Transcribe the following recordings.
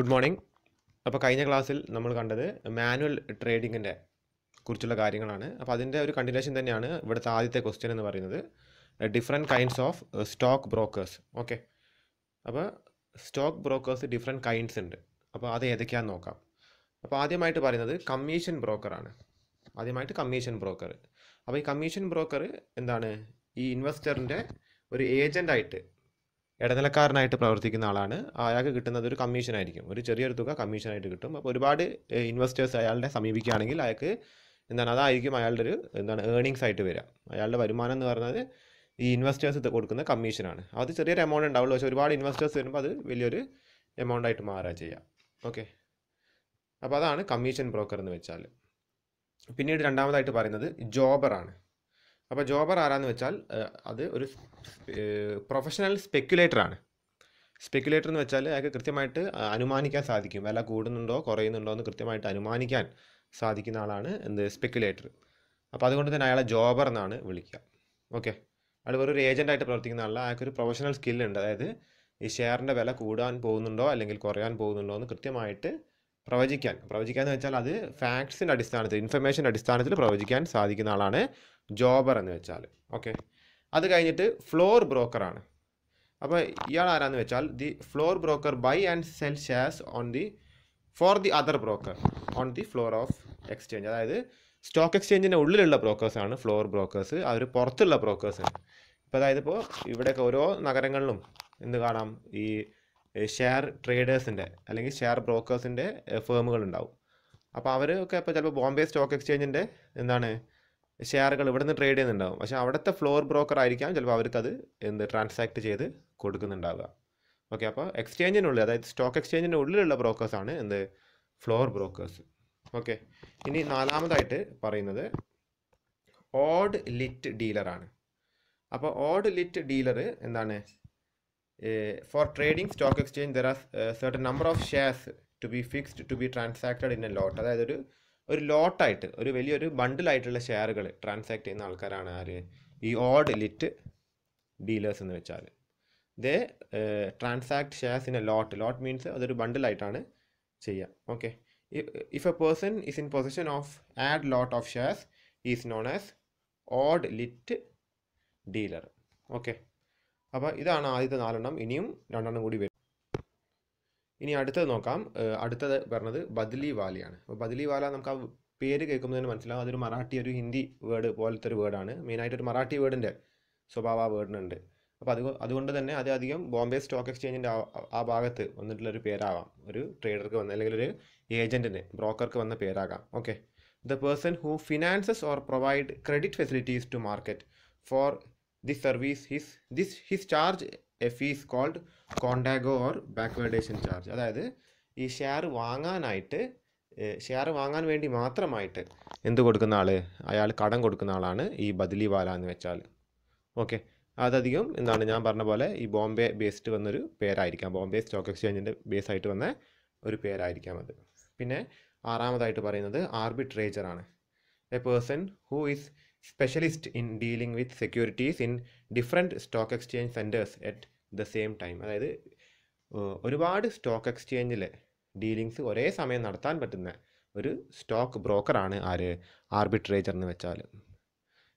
Good morning അപ്പോൾ കഴിഞ്ഞ ക്ലാസ്സിൽ നമ്മൾ കണ്ടത് മാനുവൽ ട്രേഡിങ്ങിൻ്റെ കുറിച്ചുള്ള കാര്യങ്ങളാണ് അപ്പോൾ അതിൻ്റെ ഒരു കണ്ടിന്യൂഷൻ തന്നെയാണ് ഇവിടുത്തെ ആദ്യത്തെ ക്വസ്റ്റ്യൻ എന്ന് പറയുന്നത് different kinds of stock brokers okay അപ്പോൾ സ്റ്റോക്ക് ബ്രോക്കേഴ്സ് ഡിഫറെൻറ്റ് കൈൻഡ്സ് ഉണ്ട് അപ്പോൾ അത് ഏതൊക്കെയാന്ന് നോക്കാം അപ്പോൾ ആദ്യമായിട്ട് പറയുന്നത് കമ്മീഷൻ ബ്രോക്കറാണ് ആദ്യമായിട്ട് കമ്മീഷൻ ബ്രോക്കർ അപ്പോൾ ഈ കമ്മീഷൻ ബ്രോക്കർ എന്താണ് ഈ ഇൻവെസ്റ്ററിൻ്റെ ഒരു ഏജൻ്റായിട്ട് ഇടനിലക്കാരനായിട്ട് പ്രവർത്തിക്കുന്ന ആളാണ് അയാൾക്ക് കിട്ടുന്നത് ഒരു കമ്മീഷനായിരിക്കും ഒരു ചെറിയൊരു തുക കമ്മീഷനായിട്ട് കിട്ടും അപ്പോൾ ഒരുപാട് ഇൻവെസ്റ്റേഴ്സ് അയാളുടെ സമീപിക്കുകയാണെങ്കിൽ അയാൾക്ക് എന്താണ് അതായിരിക്കും അയാളുടെ ഒരു എന്താണ് ഏർണിങ്സ് ആയിട്ട് വരിക അയാളുടെ വരുമാനം എന്ന് പറയുന്നത് ഈ ഇൻവെസ്റ്റേഴ്സ് കൊടുക്കുന്ന കമ്മീഷനാണ് അത് ചെറിയൊരു എമൗണ്ട് ഉണ്ടാവുള്ളൂ പക്ഷേ ഒരുപാട് ഇൻവെസ്റ്റേഴ്സ് വരുമ്പോൾ അത് വലിയൊരു എമൗണ്ട് ആയിട്ട് മാറുക ചെയ്യാം ഓക്കെ അപ്പോൾ അതാണ് കമ്മീഷൻ ബ്രോക്കർ എന്ന് വെച്ചാൽ പിന്നീട് രണ്ടാമതായിട്ട് പറയുന്നത് ജോബറാണ് അപ്പോൾ ജോബർ ആരാന്ന് വെച്ചാൽ അത് ഒരു പ്രൊഫഷണൽ ആണ് സ്പെക്കുലേറ്റർ എന്ന് വെച്ചാൽ അയാൾക്ക് കൃത്യമായിട്ട് അനുമാനിക്കാൻ സാധിക്കും വില കൂടുന്നുണ്ടോ കുറയുന്നുണ്ടോ എന്ന് കൃത്യമായിട്ട് അനുമാനിക്കാൻ സാധിക്കുന്ന ആളാണ് എന്ത് സ്പെക്കുലേറ്റർ അപ്പോൾ അതുകൊണ്ട് തന്നെ അയാളെ ജോബർ എന്നാണ് വിളിക്കുക ഓക്കെ അയാൾ വെറൊരു ഏജൻറ്റായിട്ട് പ്രവർത്തിക്കുന്ന ആളല്ല ഒരു പ്രൊഫഷണൽ സ്കില്ലുണ്ട് അതായത് ഈ ഷെയറിൻ്റെ വില കൂടാൻ പോകുന്നുണ്ടോ അല്ലെങ്കിൽ കുറയാൻ പോകുന്നുണ്ടോ എന്ന് കൃത്യമായിട്ട് പ്രവചിക്കാൻ പ്രവചിക്കാൻ എന്ന് വെച്ചാൽ അത് ഫാക്ട്സിൻ്റെ അടിസ്ഥാനത്തിൽ ഇൻഫർമേഷൻ്റെ അടിസ്ഥാനത്തിൽ പ്രവചിക്കാൻ സാധിക്കുന്ന ആളാണ് ജോബർ എന്ന് വെച്ചാൽ ഓക്കെ അത് കഴിഞ്ഞിട്ട് ഫ്ലോർ ബ്രോക്കറാണ് അപ്പോൾ ഇയാൾ ആരാന്ന് വെച്ചാൽ the floor broker buy and sell shares on the for the other broker on the floor of exchange അതായത് സ്റ്റോക്ക് എക്സ്ചേഞ്ചിൻ്റെ ഉള്ളിലുള്ള ബ്രോക്കേഴ്സാണ് ഫ്ലോർ ബ്രോക്കേഴ്സ് അവർ പുറത്തുള്ള ബ്രോക്കേഴ്സ് ഇപ്പോൾ അതായത് ഇപ്പോൾ ഇവിടെയൊക്കെ ഓരോ നഗരങ്ങളിലും എന്ത് കാണാം ഈ ഷെയർ ട്രേഡേഴ്സിൻ്റെ അല്ലെങ്കിൽ ഷെയർ ബ്രോക്കേഴ്സിൻ്റെ ഫേമുകൾ ഉണ്ടാവും അപ്പോൾ അവരൊക്കെ ഇപ്പോൾ ചിലപ്പോൾ ബോംബെ സ്റ്റോക്ക് എക്സ്ചേഞ്ചിൻ്റെ എന്താണ് ഷെയറുകൾ ഇവിടെ നിന്ന് ട്രേഡ് ചെയ്യുന്നുണ്ടാവും പക്ഷേ അവിടുത്തെ ഫ്ലോർ ബ്രോക്കർ ആയിരിക്കാം ചിലപ്പോൾ അവർക്കത് എന്ത് ട്രാൻസാക്ട് ചെയ്ത് കൊടുക്കുന്നുണ്ടാവുക ഓക്കെ അപ്പോൾ എക്സ്ചേഞ്ചിനുള്ളിൽ അതായത് സ്റ്റോക്ക് എക്സ്ചേഞ്ചിൻ്റെ ഉള്ളിലുള്ള ബ്രോക്കേഴ്സാണ് എന്ത് ഫ്ലോർ ബ്രോക്കേഴ്സ് ഓക്കെ ഇനി നാലാമതായിട്ട് പറയുന്നത് ഓഡ് ലിറ്റ് ഡീലറാണ് അപ്പോൾ ഓഡ് ലിറ്റ് ഡീലർ എന്താണ് Uh, for trading stock exchange there are uh, certain number of shares to be fixed to be transacted in a lot അതായത് ഒരു ഒരു ലോട്ടായിട്ട് ഒരു വലിയൊരു ബണ്ടിലായിട്ടുള്ള ഷെയറുകൾ ട്രാൻസാക്ട് ചെയ്യുന്ന ആൾക്കാരാണ് ആര് ഈ ഓഡ് ലിറ്റ് ഡീലേഴ്സ് എന്ന് വെച്ചാൽ they transact shares in a lot lot means അതൊരു ബണ്ടിലായിട്ടാണ് ചെയ്യുക okay if a person is in position of odd lot of shares is known as odd lot dealer okay അപ്പോൾ ഇതാണ് ആദ്യത്തെ നാലെണ്ണം ഇനിയും രണ്ടെണ്ണം കൂടി വരും ഇനി അടുത്തത് നോക്കാം അടുത്തത് പറഞ്ഞത് ബദലി വാലിയാണ് അപ്പോൾ ബദലി വാല നമുക്ക് ആ പേര് കേൾക്കുമ്പോൾ തന്നെ മനസ്സിലാവും അതൊരു മറാഠി ഒരു ഹിന്ദി വേർഡ് പോലത്തെ ഒരു വേർഡാണ് മെയിനായിട്ട് ഒരു മറാഠി വേർഡിൻ്റെ സ്വഭാവ വേർഡിനുണ്ട് അപ്പോൾ അത് അതുകൊണ്ട് തന്നെ അത് അധികം ബോംബെ സ്റ്റോക്ക് എക്സ്ചേഞ്ചിൻ്റെ ആ ഭാഗത്ത് വന്നിട്ടുള്ള ഒരു പേരാവാം ഒരു ട്രേഡർക്ക് വന്ന അല്ലെങ്കിൽ ഒരു ഏജൻറ്റിന് ബ്രോക്കർക്ക് വന്ന പേരാകാം okay the person who finances or provide credit facilities to market for this service his this his charge if is called contango or backwardation charge അതായത് ഈ ഷെയർ വാങ്ങാനായിട്ട് ഷെയർ വാങ്ങാൻ വേണ്ടി മാത്രമായിട്ട് എന്ത് കൊടുക്കുന്ന ആൾ അയാൾ കടം കൊടുക്കുന്ന ആളാണ് ഈ ബദലിവാല എന്ന് വെച്ചാൽ ഓക്കെ അതധികം എന്താണ് ഞാൻ പറഞ്ഞ പോലെ ഈ ബോംബെ ബേസ്ഡ് വന്നൊരു പേരായിരിക്കാം ബോംബെ സ്റ്റോക്ക് എക്സ്ചേഞ്ചിൻ്റെ ബേസ് ആയിട്ട് വന്ന ഒരു പേരായിരിക്കാം അത് പിന്നെ ആറാമതായിട്ട് പറയുന്നത് ആർബിട്രേജറാണ് a person who is specialist in dealing with securities in different stock exchange centres at the same time അതായത് ഒരുപാട് സ്റ്റോക്ക് എക്സ്ചേഞ്ചിൽ ഡീലിങ്സ് ഒരേ സമയം നടത്താൻ പറ്റുന്ന ഒരു സ്റ്റോക്ക് ബ്രോക്കറാണ് ആര് ആർബിട്രേജർ എന്ന് വെച്ചാൽ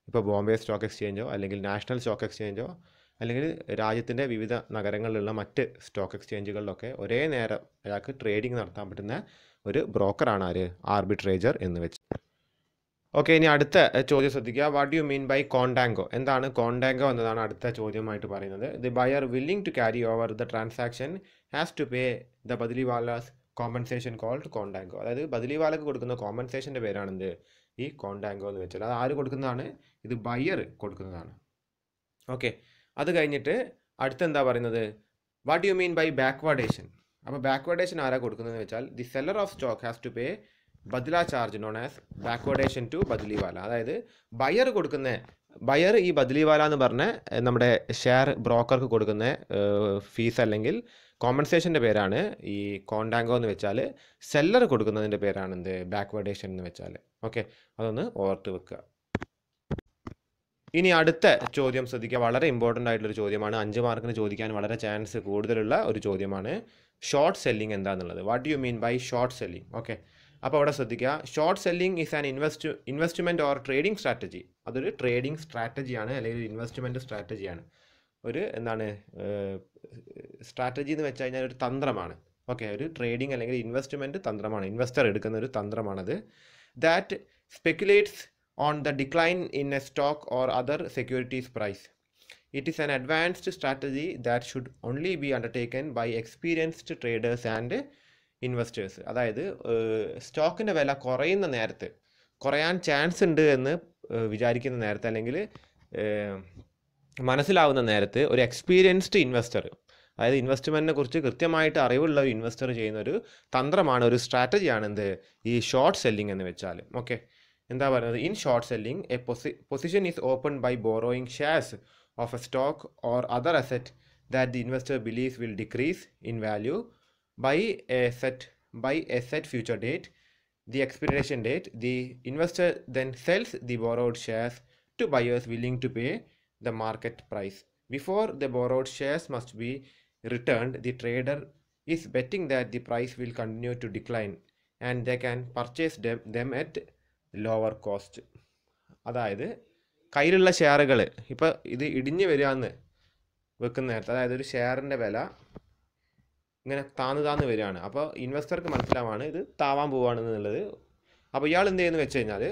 ഇപ്പോൾ ബോംബെ സ്റ്റോക്ക് എക്സ്ചേഞ്ചോ അല്ലെങ്കിൽ നാഷണൽ സ്റ്റോക്ക് എക്സ്ചേഞ്ചോ അല്ലെങ്കിൽ രാജ്യത്തിൻ്റെ വിവിധ നഗരങ്ങളിലുള്ള മറ്റ് സ്റ്റോക്ക് എക്സ്ചേഞ്ചുകളിലൊക്കെ ഒരേ നേരം അയാൾക്ക് ട്രേഡിംഗ് നടത്താൻ പറ്റുന്ന ഒരു ബ്രോക്കറാണ് ആര് ആർബിട്രേജർ എന്ന് വെച്ചാൽ ഓക്കെ ഇനി അടുത്ത ചോദ്യം ശ്രദ്ധിക്കുക what you mean by contango എന്താണ് കോണ്ടാങ്കോ എന്നതാണ് അടുത്ത ചോദ്യമായിട്ട് പറയുന്നത് the buyer willing to carry over the transaction has to pay the badliwala's compensation called contango അതായത് ബദലിവാലക്ക് കൊടുക്കുന്ന കോമ്പൻസേഷൻ്റെ പേരാണെന്ത് ഈ കോണ്ടാങ്കോ എന്ന് വെച്ചാൽ അത് ആര് കൊടുക്കുന്നതാണ് ഇത് ബയർ കൊടുക്കുന്നതാണ് ഓക്കെ അത് കഴിഞ്ഞിട്ട് അടുത്ത എന്താ പറയുന്നത് what you mean by backwardation അപ്പോൾ ബാക്ക്വേഡേഷൻ ആരാ കൊടുക്കുന്നതെന്ന് വെച്ചാൽ the seller of stock has to pay badla charge known as backwardation to badliwala അതായത് ബയർ കൊടുക്കുന്ന ബയർ ഈ ബദ്ലിവാല എന്ന് പറഞ്ഞ നമ്മുടെ ഷെയർ ബ്രോക്കർക്ക് കൊടുക്കുന്ന ഫീസ് അല്ലെങ്കിൽ കോമ്പൻസേഷൻ്റെ പേരാണ് ഈ കോണ്ടാങ്കോ എന്ന് വെച്ചാൽ സെല്ലർ കൊടുക്കുന്നതിൻ്റെ പേരാണ് എന്ത് ബാക്ക്വേഡേഷൻ എന്ന് വെച്ചാൽ ഓക്കെ അതൊന്ന് ഓർത്ത് വെക്കുക ഇനി അടുത്ത ചോദ്യം ശ്രദ്ധിക്കുക വളരെ ഇമ്പോർട്ടൻ്റ് ആയിട്ടുള്ളൊരു ചോദ്യമാണ് അഞ്ച് മാർക്കിന് ചോദിക്കാൻ വളരെ ചാൻസ് കൂടുതലുള്ള ഒരു ചോദ്യമാണ് ഷോർട്ട് സെല്ലിംഗ് എന്താണെന്നുള്ളത് what you mean by short selling okay അപ്പോൾ അവിടെ ശ്രദ്ധിക്കുക short selling is an invest investment or trading strategy അതൊരു ട്രേഡിംഗ് സ്ട്രാറ്റജിയാണ് അല്ലെങ്കിൽ ഒരു ഇൻവെസ്റ്റ്മെൻറ്റ് സ്ട്രാറ്റജിയാണ് ഒരു എന്താണ് സ്ട്രാറ്റജി എന്ന് വെച്ച് കഴിഞ്ഞാൽ ഒരു തന്ത്രമാണ് ഓക്കെ ഒരു ട്രേഡിംഗ് അല്ലെങ്കിൽ ഇൻവെസ്റ്റ്മെൻറ്റ് തന്ത്രമാണ് ഇൻവെസ്റ്റർ എടുക്കുന്ന ഒരു തന്ത്രമാണത് that speculates on the decline in a stock or other securities price it is an advanced strategy that should only be undertaken by experienced traders and investors അതായത് സ്റ്റോക്കിൻ്റെ വില കുറയുന്ന നേരത്ത് കുറയാൻ ചാൻസ് ഉണ്ട് എന്ന് വിചാരിക്കുന്ന നേരത്തെ അല്ലെങ്കിൽ മനസ്സിലാവുന്ന നേരത്ത് ഒരു എക്സ്പീരിയൻസ്ഡ് ഇൻവെസ്റ്റർ അതായത് ഇൻവെസ്റ്റ്മെൻറ്റിനെ കുറിച്ച് കൃത്യമായിട്ട് അറിവുള്ള ഒരു ഇൻവെസ്റ്റർ ചെയ്യുന്ന ഒരു തന്ത്രമാണ് ഒരു സ്ട്രാറ്റജിയാണ് എന്ത് ഈ ഷോർട്ട് സെല്ലിംഗ് എന്ന് വെച്ചാൽ ഓക്കെ എന്താ പറയുന്നത് in short selling a posi position is open by borrowing shares of a stock or other asset that the investor believes will decrease in value by a set by a set future date the expiration date the investor then sells the borrowed shares to buyers willing to pay the market price before the borrowed shares must be returned the trader is betting that the price will continue to decline and they can purchase them at lower cost അതായത് കയ്യിലുള്ള ഷെയറുകൾ ഇപ്പോൾ ഇത് ഇടിഞ്ഞ് വരികയെന്ന് വെക്കുന്ന നേരത്ത് അതായത് share ഷെയറിൻ്റെ വില ഇങ്ങനെ താന്ന് താന്ന് വരികയാണ് അപ്പോൾ ഇൻവെസ്റ്റർക്ക് മനസ്സിലാവാണ് ഇത് താവാൻ പോവുകയാണ് എന്നുള്ളത് അപ്പോൾ ഇയാൾ എന്ത് ചെയ്യുന്നു വെച്ച് കഴിഞ്ഞാൽ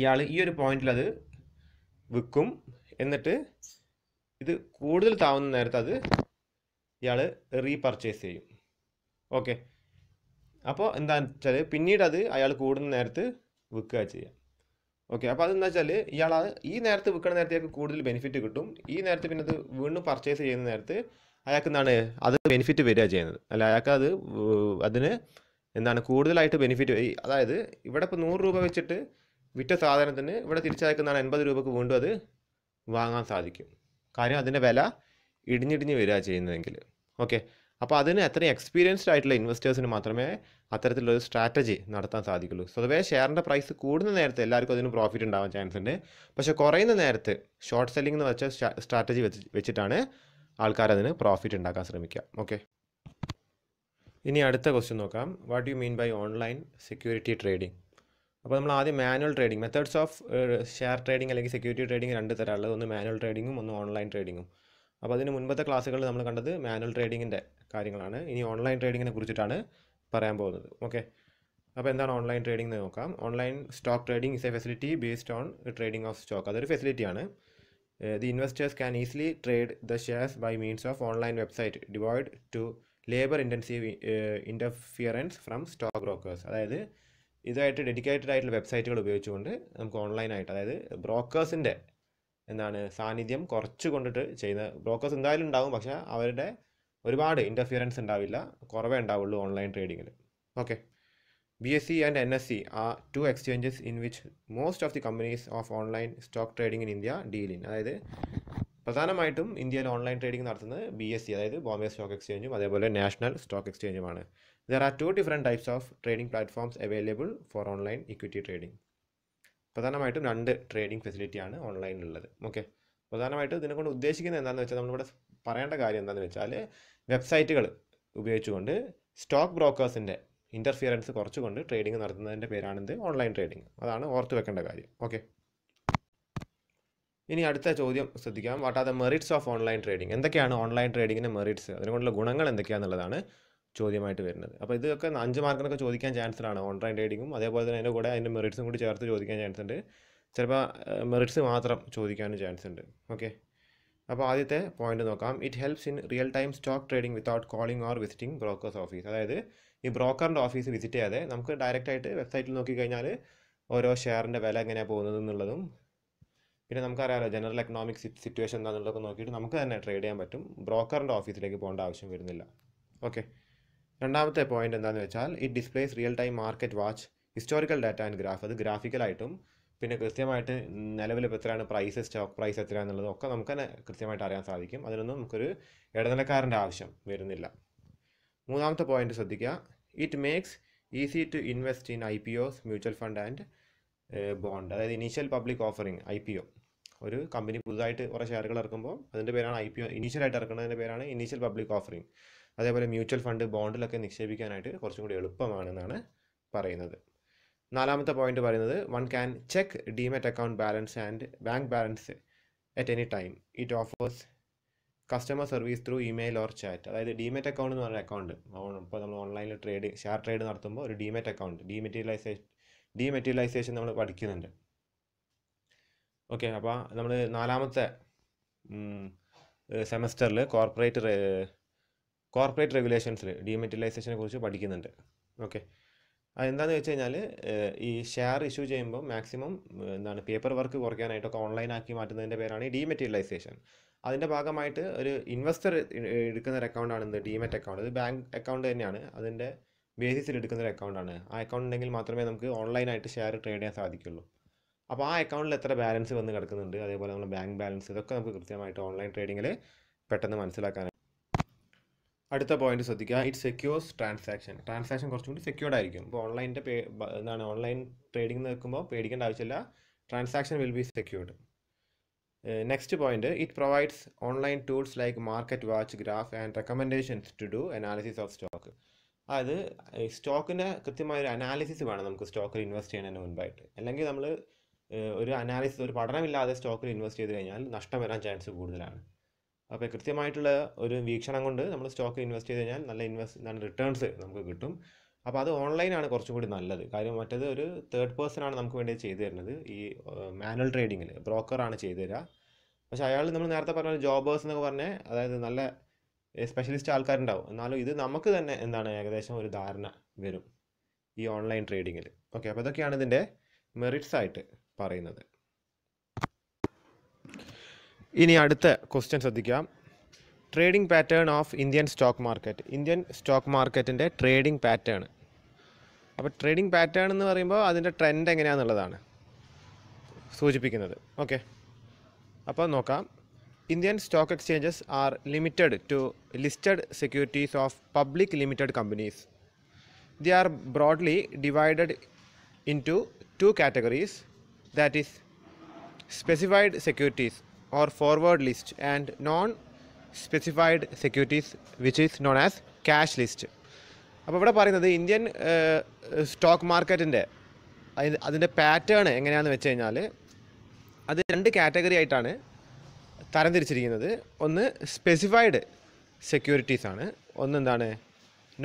ഇയാൾ ഈ ഒരു പോയിന്റിൽ അത് വിൽക്കും എന്നിട്ട് ഇത് കൂടുതൽ താവുന്ന നേരത്തെ അത് ഇയാൾ റീപർച്ചേസ് ചെയ്യും ഓക്കെ അപ്പോൾ എന്താണെന്ന് വെച്ചാൽ പിന്നീട് അത് അയാൾ കൂടുന്ന നേരത്ത് വിൽക്കുക ചെയ്യാം ഓക്കെ അപ്പോൾ അതെന്താ വെച്ചാൽ ഇയാൾ ഈ നേരത്ത് വിൽക്കുന്ന നേരത്തേക്ക് കൂടുതൽ ബെനിഫിറ്റ് കിട്ടും ഈ നേരത്തെ പിന്നെ അത് വീണ്ടും പർച്ചേസ് ചെയ്യുന്ന നേരത്ത് അയാൾക്ക് എന്താണ് അത് ബെനിഫിറ്റ് വരിക ചെയ്യുന്നത് അല്ല അയാൾക്ക് അത് അതിന് എന്താണ് കൂടുതലായിട്ട് ബെനിഫിറ്റ് അതായത് ഇവിടെ ഇപ്പോൾ നൂറ് രൂപ വെച്ചിട്ട് വിറ്റ സാധനത്തിന് ഇവിടെ തിരിച്ചയക്കുന്നതാണ് എൺപത് രൂപക്ക് വീണ്ടും അത് വാങ്ങാൻ സാധിക്കും കാര്യം അതിൻ്റെ വില ഇടിഞ്ഞിടിഞ്ഞ് വരിക ചെയ്യുന്നതെങ്കിൽ ഓക്കെ അപ്പോൾ അതിന് അത്രയും എക്സ്പീരിയൻസ്ഡ് ആയിട്ടുള്ള ഇൻവെസ്റ്റേഴ്സിന് മാത്രമേ അത്തരത്തിലുള്ളൊരു സ്ട്രാറ്റജി നടത്താൻ സാധിക്കുള്ളൂ സ്വതവേ ഷെയറിൻ്റെ പ്രൈസ് കൂടുന്ന നേരത്തെ എല്ലാവർക്കും അതിന് പ്രോഫിറ്റ് ഉണ്ടാകാൻ ചാൻസ് ഉണ്ട് പക്ഷേ കുറയുന്ന നേരത്ത് ഷോർട്ട് സെല്ലിംഗ് എന്ന് വെച്ച സ്ട്രാറ്റജി വെച്ച് വെച്ചിട്ടാണ് അതിന് പ്രോഫിറ്റ് ഉണ്ടാക്കാൻ ശ്രമിക്കുക ഓക്കെ ഇനി അടുത്ത ക്വസ്റ്റ്യൻ നോക്കാം what you mean by online security trading അപ്പോൾ നമ്മൾ ആദ്യം manual trading methods of share trading അല്ലെങ്കിൽ സെക്യൂരിറ്റി ട്രേഡിംഗ് രണ്ട് തരമുള്ളത് ഒന്ന് മാനുവൽ ട്രേഡിങ്ങും ഒന്ന് ഓൺലൈൻ ട്രേഡിങ്ങും അപ്പോൾ അതിന് മുൻപത്തെ ക്ലാസ്സുകളിൽ നമ്മൾ കണ്ടത് മാനുവൽ ട്രേഡിങ്ങിൻ്റെ കാര്യങ്ങളാണ് ഇനി ഓൺലൈൻ ട്രേഡിങ്ങിനെ കുറിച്ചിട്ടാണ് പറയാൻ പോകുന്നത് ഓക്കെ അപ്പോൾ എന്താണ് ഓൺലൈൻ ട്രേഡിംഗ് എന്ന് നോക്കാം online stock trading is a facility based on trading of stock അതൊരു ഫെസിലിറ്റിയാണ് Uh, the investors can easily trade the shares by means of online website devoid to labour intensive interference from stock brokers അതായത് ഇതായിട്ട് dedicated ആയിട്ടുള്ള വെബ്സൈറ്റുകൾ ഉപയോഗിച്ചുകൊണ്ട് നമുക്ക് ഓൺലൈനായിട്ട് അതായത് ബ്രോക്കേഴ്സിൻ്റെ എന്താണ് സാന്നിധ്യം കുറച്ച് കൊണ്ടിട്ട് ചെയ്യുന്ന ബ്രോക്കേഴ്സ് എന്തായാലും ഉണ്ടാവും പക്ഷേ അവരുടെ ഒരുപാട് ഇൻ്റർഫിയറൻസ് ഉണ്ടാവില്ല കുറവേ ഉണ്ടാവുള്ളൂ ഓൺലൈൻ ട്രേഡിങ്ങിൽ okay BSE and NSE are two exchanges in which most of the companies of online stock trading in India deal in അതായത് പ്രധാനമായിട്ടും ഇന്ത്യയിൽ ഓൺലൈൻ ട്രേഡിംഗ് നടത്തുന്നത് ബി എസ് സി അതായത് ബോംബെ സ്റ്റോക്ക് എക്സ്ചേഞ്ചും അതേപോലെ നാഷണൽ സ്റ്റോക്ക് എക്സ്ചേഞ്ചുമാണ് there are two different types of trading platforms available for online equity trading പ്രധാനമായിട്ടും രണ്ട് ട്രേഡിംഗ് ഫെസിലിറ്റിയാണ് ഓൺലൈനിലുള്ളത് ഓക്കെ പ്രധാനമായിട്ടും ഇതിനെക്കൊണ്ട് ഉദ്ദേശിക്കുന്നത് എന്താണെന്ന് വെച്ചാൽ നമ്മളിവിടെ പറയേണ്ട കാര്യം എന്താണെന്ന് വെച്ചാൽ വെബ്സൈറ്റുകൾ ഉപയോഗിച്ചുകൊണ്ട് സ്റ്റോക്ക് ബ്രോക്കേഴ്സിൻ്റെ ഇൻ്റർഫിയറൻസ് കുറച്ചുകൊണ്ട് ട്രേഡിംഗ് നടത്തുന്നതിൻ്റെ പേരാണിത് ഓൺലൈൻ ട്രേഡിംഗ് അതാണ് ഓർത്ത് വെക്കേണ്ട കാര്യം ഓക്കെ ഇനി അടുത്ത ചോദ്യം ശ്രദ്ധിക്കാം what are the merits of online trading എന്തൊക്കെയാണ് ഓൺലൈൻ ട്രേഡിങ്ങിൻ്റെ മെറിറ്റ്സ് അതിനുള്ള ഗുണങ്ങൾ എന്തൊക്കെയാണെന്നുള്ളതാണ് ചോദ്യമായിട്ട് വരുന്നത് അപ്പോൾ ഇതൊക്കെ അഞ്ച് മാർക്കിനൊക്കെ ചോദിക്കാൻ ചാൻസിലാണ് ഓൺലൈൻ ട്രേഡിങ്ങും അതേപോലെ തന്നെ അതിൻ്റെ കൂടെ അതിൻ്റെ മെറിറ്റ്സും കൂടി ചേർത്ത് ചോദിക്കാൻ ചാൻസ് ഉണ്ട് ചിലപ്പോൾ മെറിറ്റ്സ് മാത്രം ചോദിക്കാനും ചാൻസ് ഉണ്ട് ഓക്കെ അപ്പോൾ ആദ്യത്തെ പോയിന്റ് നോക്കാം it helps in real time stock trading without calling or visiting brokers office അതായത് ഈ ബ്രോക്കറിൻ്റെ ഓഫീസ് വിസിറ്റ് ചെയ്യാതെ നമുക്ക് ഡയറക്റ്റ് ആയിട്ട് വെബ്സൈറ്റിൽ നോക്കിക്കഴിഞ്ഞാൽ ഓരോ ഷെയറിൻ്റെ വില എങ്ങനെയാണ് പോകുന്നത് എന്നുള്ളതും പിന്നെ നമുക്കറിയാമല്ലോ ജനറൽ എക്കണോമിക് സിറ്റുവേഷൻ എന്താണെന്നുള്ളതൊക്കെ നോക്കിയിട്ട് നമുക്ക് തന്നെ ട്രേഡ് ചെയ്യാൻ പറ്റും ബ്രോക്കറിൻ്റെ ഓഫീസിലേക്ക് പോകേണ്ട ആവശ്യം വരുന്നില്ല ഓക്കെ രണ്ടാമത്തെ പോയിന്റ് എന്താണെന്ന് വെച്ചാൽ it displays real time market watch historical data and graph അത് ഗ്രാഫിക്കലായിട്ടും പിന്നെ കൃത്യമായിട്ട് നിലവിൽ ഇപ്പോൾ എത്രയാണ് പ്രൈസ് സ്റ്റോക്ക് പ്രൈസ് എത്രയാണെന്നുള്ളത് ഒക്കെ നമുക്ക് തന്നെ കൃത്യമായിട്ട് അറിയാൻ സാധിക്കും അതിനൊന്നും നമുക്കൊരു ഇടനിലക്കാരൻ്റെ ആവശ്യം വരുന്നില്ല മൂന്നാമത്തെ പോയിന്റ് ശ്രദ്ധിക്കുക it makes easy to invest in I P Os mutual fund and bond അതായത് initial public offering I P O ഒരു കമ്പനി പുതുതായിട്ട് കുറേ ഷെയറുകൾ ഇറക്കുമ്പോൾ അതിൻ്റെ പേരാണ് ഐ പി ഒ ഇനീഷ്യലായിട്ട് ഇറക്കുന്നതിൻ്റെ പേരാണ് ഇനീഷ്യൽ പബ്ലിക് ഓഫറിങ് അതേപോലെ മ്യൂച്വൽ ഫണ്ട് ബോണ്ടിലൊക്കെ നിക്ഷേപിക്കാനായിട്ട് കുറച്ചും കൂടി എളുപ്പമാണെന്നാണ് പറയുന്നത് നാലാമത്തെ പോയിന്റ് പറയുന്നത് one can check demat account balance and bank balance at any time it offers customer service through email or chat അതായത് ഡിമെറ്റ് അക്കൗണ്ട് എന്ന് പറഞ്ഞ അക്കൗണ്ട് ഇപ്പോൾ നമ്മൾ ഓൺലൈനിൽ ട്രേഡ് ഷെയർ ട്രേഡ് നടത്തുമ്പോൾ ഒരു ഡിമെറ്റ് അക്കൗണ്ട് ഡിമെറ്റീരിയലൈസേഷൻ ഡിമെറ്റീരിയലൈസേഷൻ നമ്മൾ പഠിക്കുന്നുണ്ട് ഓക്കെ അപ്പോൾ നമ്മൾ നാലാമത്തെ സെമസ്റ്ററിൽ കോർപ്പറേറ്റ് കോർപ്പറേറ്റ് റെഗുലേഷൻസിൽ ഡിമെറ്റീരിയലൈസേഷനെ കുറിച്ച് പഠിക്കുന്നുണ്ട് ഓക്കെ അതെന്താന്ന് വെച്ച് കഴിഞ്ഞാൽ ഈ ഷെയർ ഇഷ്യൂ ചെയ്യുമ്പോൾ മാക്സിമം എന്താണ് പേപ്പർ വർക്ക് കുറയ്ക്കാനായിട്ടൊക്കെ ഓൺലൈനാക്കി മാറ്റുന്നതിൻ്റെ പേരാണ് ഈ ഡിമെറ്റീരിയലൈസേഷൻ അതിൻ്റെ ഭാഗമായിട്ട് ഒരു ഇൻവെസ്റ്റർ എടുക്കുന്ന ഒരു അക്കൗണ്ടാണ് എന്ത് ഡിമെറ്റ് അക്കൗണ്ട് ഇത് ബാങ്ക് അക്കൗണ്ട് തന്നെയാണ് അതിൻ്റെ ബേസിസിൽ എടുക്കുന്ന ഒരു അക്കൗണ്ടാണ് ആ അക്കൗണ്ട് ഉണ്ടെങ്കിൽ മാത്രമേ നമുക്ക് ഓൺലൈനായിട്ട് ഷെയർ ട്രേഡ് ചെയ്യാൻ സാധിക്കുള്ളൂ അപ്പോൾ ആ അക്കൗണ്ടിൽ എത്ര ബാലൻസ് വന്ന് കിടക്കുന്നുണ്ട് അതേപോലെ നമ്മുടെ ബാങ്ക് ബാലൻസ് ഇതൊക്കെ നമുക്ക് കൃത്യമായിട്ട് ഓൺലൈൻ ട്രേഡിങ്ങിൽ പെട്ടെന്ന് മനസ്സിലാക്കാനാണ് അടുത്ത പോയിന്റ് ശ്രദ്ധിക്കുക ഇറ്റ് സെക്യൂർസ് ട്രാൻസാക്ഷൻ ട്രാൻസാക്ഷൻ കുറച്ചും കൂടി സെക്യൂർഡ് ആയിരിക്കും ഇപ്പോൾ പേ എന്താണ് ഓൺലൈൻ ട്രേഡിംഗ് നിൽക്കുമ്പോൾ പേടിക്കേണ്ട ആവശ്യമില്ല transaction will be secured Uh, next point, it provides online tools like market watch, graph and recommendations to do analysis of stock. അതായത് സ്റ്റോക്കിൻ്റെ കൃത്യമായ ഒരു അനാലിസിസ് വേണം നമുക്ക് സ്റ്റോക്കിൽ ഇൻവെസ്റ്റ് ചെയ്യുന്നതിന് മുൻപായിട്ട് അല്ലെങ്കിൽ നമ്മൾ ഒരു അനാലിസിസ് ഒരു പഠനമില്ലാതെ സ്റ്റോക്കിൽ ഇൻവെസ്റ്റ് ചെയ്ത് കഴിഞ്ഞാൽ നഷ്ടം വരാൻ ചാൻസ് കൂടുതലാണ് അപ്പോൾ കൃത്യമായിട്ടുള്ള ഒരു വീക്ഷണം കൊണ്ട് നമ്മൾ സ്റ്റോക്കിൽ ഇൻവെസ്റ്റ് ചെയ്ത് കഴിഞ്ഞാൽ നല്ല ഇൻവെസ്റ്റ് നല്ല റിട്ടേൺസ് നമുക്ക് കിട്ടും അപ്പോൾ അത് ഓൺലൈനാണ് കുറച്ചും കൂടി നല്ലത് കാര്യം മറ്റേത് ഒരു തേർഡ് ആണ് നമുക്ക് വേണ്ടി ചെയ്തു തരുന്നത് ഈ മാനുവൽ ട്രേഡിങ്ങിൽ ബ്രോക്കറാണ് ചെയ്തു തരിക പക്ഷേ അയാൾ നമ്മൾ നേരത്തെ പറഞ്ഞ ജോബേഴ്സ് എന്നൊക്കെ പറഞ്ഞ് അതായത് നല്ല സ്പെഷ്യലിസ്റ്റ് ആൾക്കാരുണ്ടാവും എന്നാലും ഇത് നമുക്ക് തന്നെ എന്താണ് ഏകദേശം ഒരു ധാരണ വരും ഈ ഓൺലൈൻ ട്രേഡിങ്ങിൽ ഓക്കെ അപ്പോൾ ഇതൊക്കെയാണ് ഇതിൻ്റെ മെറിറ്റ്സ് ആയിട്ട് പറയുന്നത് ഇനി അടുത്ത ക്വസ്റ്റ്യൻ ശ്രദ്ധിക്കാം trading pattern of Indian stock market Indian stock മാർക്കറ്റിൻ്റെ ട്രേഡിംഗ് പാറ്റേൺ അപ്പോൾ ട്രേഡിംഗ് പാറ്റേൺ എന്ന് പറയുമ്പോൾ അതിൻ്റെ ട്രെൻഡ് എങ്ങനെയാണെന്നുള്ളതാണ് സൂചിപ്പിക്കുന്നത് ഓക്കെ അപ്പോൾ നോക്കാം Indian stock exchanges are limited to listed securities of public limited companies the are broadly divided into two categories that is specified securities or forward list and non specified securities which is known as cash list അപ്പോൾ ഇവിടെ പറയുന്നത് Indian stock മാർക്കറ്റിൻ്റെ അതിൻ്റെ pattern എങ്ങനെയാണെന്ന് വെച്ച് കഴിഞ്ഞാൽ അത് രണ്ട് കാറ്റഗറി ആയിട്ടാണ് തരംതിരിച്ചിരിക്കുന്നത് ഒന്ന് സ്പെസിഫൈഡ് സെക്യൂരിറ്റീസ് ആണ് എന്താണ്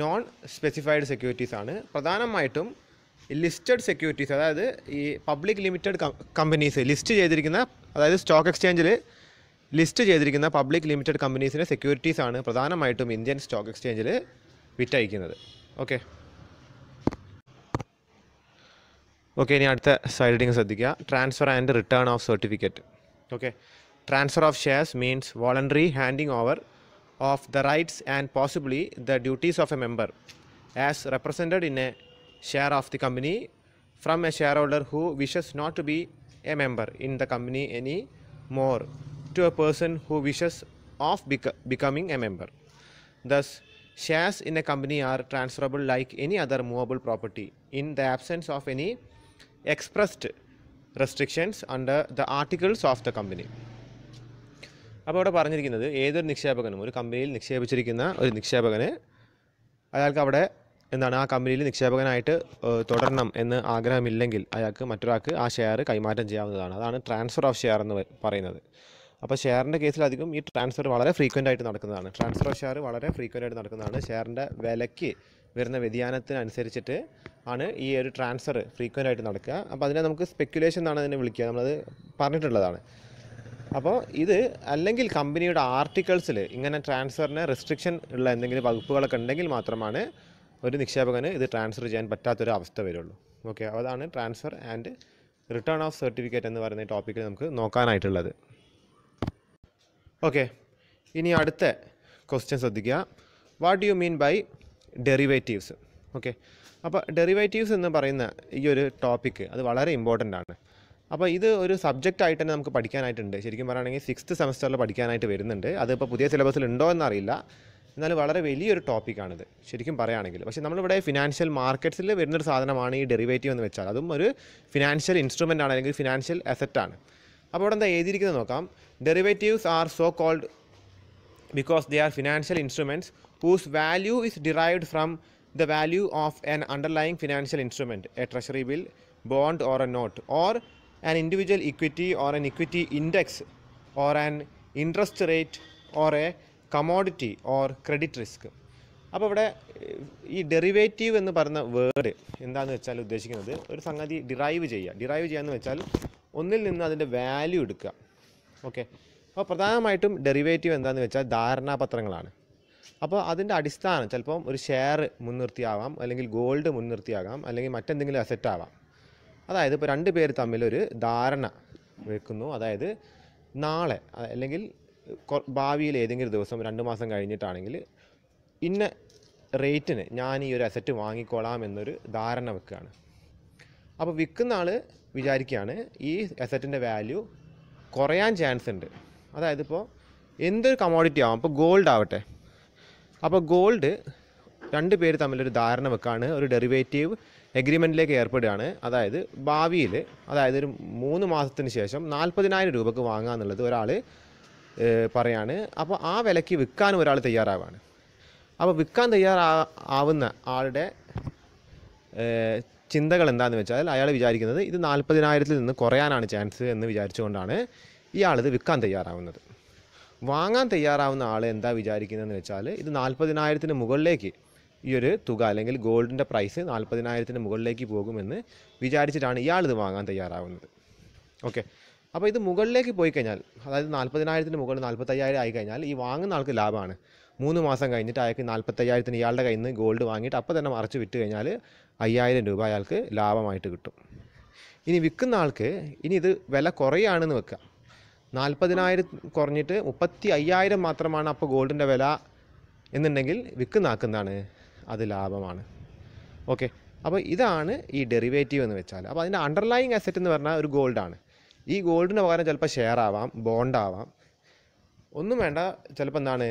നോൺ സ്പെസിഫൈഡ് സെക്യൂരിറ്റീസ് ആണ് പ്രധാനമായിട്ടും ലിസ്റ്റഡ് സെക്യൂരിറ്റീസ് അതായത് ഈ പബ്ലിക് ലിമിറ്റഡ് കമ്പനീസ് ലിസ്റ്റ് ചെയ്തിരിക്കുന്ന അതായത് സ്റ്റോക്ക് എക്സ്ചേഞ്ചിൽ ലിസ്റ്റ് ചെയ്തിരിക്കുന്ന പബ്ലിക് ലിമിറ്റഡ് കമ്പനീസിൻ്റെ സെക്യൂരിറ്റീസ് ആണ് പ്രധാനമായിട്ടും ഇന്ത്യൻ സ്റ്റോക്ക് എക്സ്ചേഞ്ചിൽ വിറ്റയക്കുന്നത് ഓക്കെ ഓക്കെ ഇനി അടുത്ത സൈഡിങ് ശ്രദ്ധിക്കുക transfer and return of certificate okay transfer of shares means voluntary handing over of the rights and possibly the duties of a member as represented in a share of the company from a share holder who wishes not to be a member in the company any more to a person who wishes of ബിക്ക becoming a member thus shares in a company are transferable like any other movable property in the absence of any expressed restrictions under the articles of the company. അപ്പോൾ അവിടെ പറഞ്ഞിരിക്കുന്നത് ഏതൊരു നിക്ഷേപകനും ഒരു കമ്പനിയിൽ നിക്ഷേപിച്ചിരിക്കുന്ന ഒരു നിക്ഷേപകന് അയാൾക്ക് അവിടെ എന്താണ് ആ കമ്പനിയിൽ നിക്ഷേപകനായിട്ട് തുടരണം എന്ന് ആഗ്രഹമില്ലെങ്കിൽ അയാൾക്ക് മറ്റൊരാൾക്ക് ആ ഷെയർ കൈമാറ്റം ചെയ്യാവുന്നതാണ് അതാണ് ട്രാൻസ്ഫർ ഓഫ് ഷെയർ എന്ന് പറയുന്നത് അപ്പോൾ ഷെയറിൻ്റെ കേസിലധികം ഈ ട്രാൻസ്ഫർ വളരെ ഫ്രീക്വൻ്റ് ആയിട്ട് നടക്കുന്നതാണ് ട്രാൻസ്ഫർ ഓഫ് ഷെയർ വളരെ ഫ്രീക്വൻ്റ് ആയിട്ട് നടക്കുന്നതാണ് ഷെയറിൻ്റെ വിലയ്ക്ക് വരുന്ന വ്യതിയാനത്തിനനുസരിച്ചിട്ട് ആണ് ഈ ഒരു ട്രാൻസ്ഫർ ഫ്രീക്വൻ്റ് ആയിട്ട് നടക്കുക അപ്പോൾ അതിനെ നമുക്ക് സ്പെക്കുലേഷൻ എന്നാണ് അതിനെ വിളിക്കുക നമ്മളത് പറഞ്ഞിട്ടുള്ളതാണ് അപ്പോൾ ഇത് അല്ലെങ്കിൽ കമ്പനിയുടെ ആർട്ടിക്കിൾസിൽ ഇങ്ങനെ ട്രാൻസ്ഫറിന് റെസ്ട്രിക്ഷൻ ഉള്ള എന്തെങ്കിലും വകുപ്പുകളൊക്കെ ഉണ്ടെങ്കിൽ മാത്രമാണ് ഒരു നിക്ഷേപകന് ഇത് ട്രാൻസ്ഫർ ചെയ്യാൻ പറ്റാത്തൊരു അവസ്ഥ വരുള്ളൂ ഓക്കെ അതാണ് transfer and return of certificate എന്ന് പറയുന്ന ടോപ്പിക്കിൽ നമുക്ക് നോക്കാനായിട്ടുള്ളത് ഓക്കെ ഇനി അടുത്ത ക്വസ്റ്റ്യൻ ശ്രദ്ധിക്കുക what you mean by derivatives okay അപ്പോൾ ഡെറിവേറ്റീവ്സ് എന്ന് പറയുന്ന ഈ ഒരു ടോപ്പിക്ക് അത് വളരെ ഇമ്പോർട്ടൻ്റ് ആണ് അപ്പോൾ ഇത് ഒരു സബ്ജക്റ്റ് ആയിട്ട് തന്നെ നമുക്ക് പഠിക്കാനായിട്ടുണ്ട് ശരിക്കും പറയുകയാണെങ്കിൽ സിക്സ്ത് സെമസ്റ്ററിൽ പഠിക്കാനായിട്ട് വരുന്നുണ്ട് അതിപ്പോൾ പുതിയ സിലബസിൽ ഉണ്ടോ എന്നറിയില്ല എന്നാൽ വളരെ വലിയൊരു ടോപ്പിക്കാണിത് ശരിക്കും പറയുകയാണെങ്കിൽ പക്ഷേ നമ്മളിവിടെ ഫിനാൻഷ്യൽ മാർക്കറ്റ്സിൽ വരുന്നൊരു സാധനമാണ് ഈ ഡെറിവേറ്റീവ് എന്ന് വെച്ചാൽ അതും ഒരു ഫിനാൻഷ്യൽ ഇൻസ്ട്രുമെൻ്റ് ആണ് അല്ലെങ്കിൽ ഫിനാൻഷ്യൽ അസറ്റാണ് അപ്പോൾ ഇവിടെ എന്താ എഴുതിയിരിക്കുന്നത് നോക്കാം Derivatives are so called because they are financial instruments whose value is derived from the value of an underlying financial instrument, a treasury bill, bond or a note, or an individual equity or an equity index or an interest rate or a commodity or credit risk അപ്പോൾ ഇവിടെ ഈ derivative എന്ന് പറയുന്ന word എന്താണെന്ന് വെച്ചാൽ ഉദ്ദേശിക്കുന്നത് ഒരു സംഗതി ഡിറൈവ് ചെയ്യുക ഡിറൈവ് ചെയ്യുക എന്ന് വെച്ചാൽ ഒന്നിൽ നിന്ന് അതിൻ്റെ വാല്യൂ എടുക്കുക ഓക്കെ അപ്പോൾ പ്രധാനമായിട്ടും ഡെറിവേറ്റീവ് എന്താണെന്ന് വെച്ചാൽ ധാരണാപത്രങ്ങളാണ് അപ്പോൾ അതിൻ്റെ അടിസ്ഥാനം ചിലപ്പം ഒരു ഷെയർ മുൻനിർത്തിയാവാം അല്ലെങ്കിൽ ഗോൾഡ് മുൻനിർത്തിയാകാം അല്ലെങ്കിൽ മറ്റെന്തെങ്കിലും അസെറ്റ് ആവാം അതായത് ഇപ്പോൾ രണ്ട് പേര് തമ്മിലൊരു ധാരണ വെക്കുന്നു അതായത് നാളെ അല്ലെങ്കിൽ ഭാവിയിൽ ഏതെങ്കിലും ദിവസം രണ്ട് മാസം കഴിഞ്ഞിട്ടാണെങ്കിൽ ഇന്ന റേറ്റിന് ഞാൻ ഈ ഒരു അസറ്റ് വാങ്ങിക്കോളാം എന്നൊരു ധാരണ വെക്കുകയാണ് അപ്പോൾ വിൽക്കുന്ന ആൾ വിചാരിക്കുകയാണ് ഈ അസറ്റിൻ്റെ വാല്യൂ കുറയാൻ ചാൻസ് ഉണ്ട് അതായത് ഇപ്പോൾ എന്തൊരു കമോഡിറ്റി ആവാം ഇപ്പോൾ ഗോൾഡ് ആവട്ടെ അപ്പോൾ ഗോൾഡ് രണ്ട് പേര് തമ്മിലൊരു ധാരണ വെക്കാണ് ഒരു ഡെറിവേറ്റീവ് എഗ്രിമെൻറ്റിലേക്ക് ഏർപ്പെടുകയാണ് അതായത് ഭാവിയിൽ അതായത് ഒരു മൂന്ന് മാസത്തിന് ശേഷം നാൽപ്പതിനായിരം രൂപക്ക് വാങ്ങുക എന്നുള്ളത് ഒരാൾ പറയാണ് അപ്പോൾ ആ വിലയ്ക്ക് വിൽക്കാനും ഒരാൾ തയ്യാറാവാണ് അപ്പോൾ വിൽക്കാൻ തയ്യാറാ ആവുന്ന ആളുടെ ചിന്തകൾ എന്താണെന്ന് വെച്ചാൽ അയാൾ വിചാരിക്കുന്നത് ഇത് നാൽപ്പതിനായിരത്തിൽ നിന്ന് കുറയാനാണ് ചാൻസ് എന്ന് വിചാരിച്ചുകൊണ്ടാണ് ഇയാളിത് വിൽക്കാൻ തയ്യാറാവുന്നത് വാങ്ങാൻ തയ്യാറാവുന്ന ആൾ എന്താ വിചാരിക്കുന്നതെന്ന് വെച്ചാൽ ഇത് നാൽപ്പതിനായിരത്തിന് മുകളിലേക്ക് ഈ ഒരു തുക അല്ലെങ്കിൽ ഗോൾഡിൻ്റെ പ്രൈസ് നാൽപ്പതിനായിരത്തിന് മുകളിലേക്ക് പോകുമെന്ന് വിചാരിച്ചിട്ടാണ് ഇയാളിത് വാങ്ങാൻ തയ്യാറാവുന്നത് ഓക്കെ അപ്പോൾ ഇത് മുകളിലേക്ക് പോയി കഴിഞ്ഞാൽ അതായത് നാൽപ്പതിനായിരത്തിന് മുകളിൽ നാൽപ്പത്തയ്യായിരം ആയി കഴിഞ്ഞാൽ ഈ വാങ്ങുന്ന ആൾക്ക് ലാഭമാണ് മൂന്ന് മാസം കഴിഞ്ഞിട്ട് അയാൾക്ക് നാൽപ്പത്തയ്യായിരത്തിന് ഇയാളുടെ കയ്യിൽ നിന്ന് ഗോൾഡ് വാങ്ങിയിട്ട് അപ്പോൾ തന്നെ മറിച്ച് വിറ്റ് കഴിഞ്ഞാൽ അയ്യായിരം രൂപ അയാൾക്ക് ലാഭമായിട്ട് കിട്ടും ഇനി വിൽക്കുന്ന ആൾക്ക് ഇനി ഇത് വില കുറയാണെന്ന് വെക്കുക നാൽപ്പതിനായിരം കുറഞ്ഞിട്ട് മുപ്പത്തി അയ്യായിരം മാത്രമാണ് അപ്പോൾ ഗോൾഡിൻ്റെ വില എന്നുണ്ടെങ്കിൽ വിൽക്കുന്ന ആൾക്കെന്താണ് അത് ലാഭമാണ് ഓക്കെ അപ്പോൾ ഇതാണ് ഈ ഡെറിവേറ്റീവ് എന്ന് വെച്ചാൽ അപ്പോൾ അതിൻ്റെ അണ്ടർലൈങ് അസറ്റ് എന്ന് പറഞ്ഞാൽ ഒരു ഗോൾഡാണ് ഈ ഗോൾഡിൻ്റെ പകരം ചിലപ്പോൾ ഷെയർ ആവാം ബോണ്ട് ആവാം ഒന്നും വേണ്ട ചിലപ്പോൾ എന്താണ്